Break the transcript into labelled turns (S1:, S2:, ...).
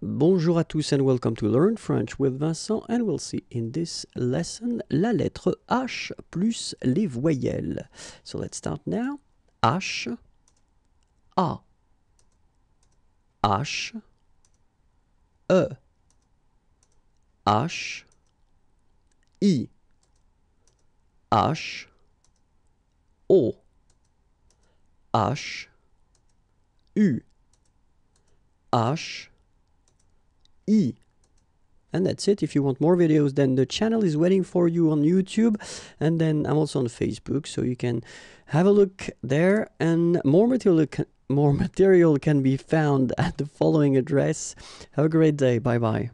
S1: Bonjour à tous and welcome to Learn French with Vincent and we'll see in this lesson la lettre H plus les voyelles. So let's start now.
S2: H A H E H I H O H U H
S1: E. And that's it. If you want more videos, then the channel is waiting for you on YouTube. And then I'm also on Facebook, so you can have a look there. And more material, more material can be found at the following address. Have a great day. Bye bye.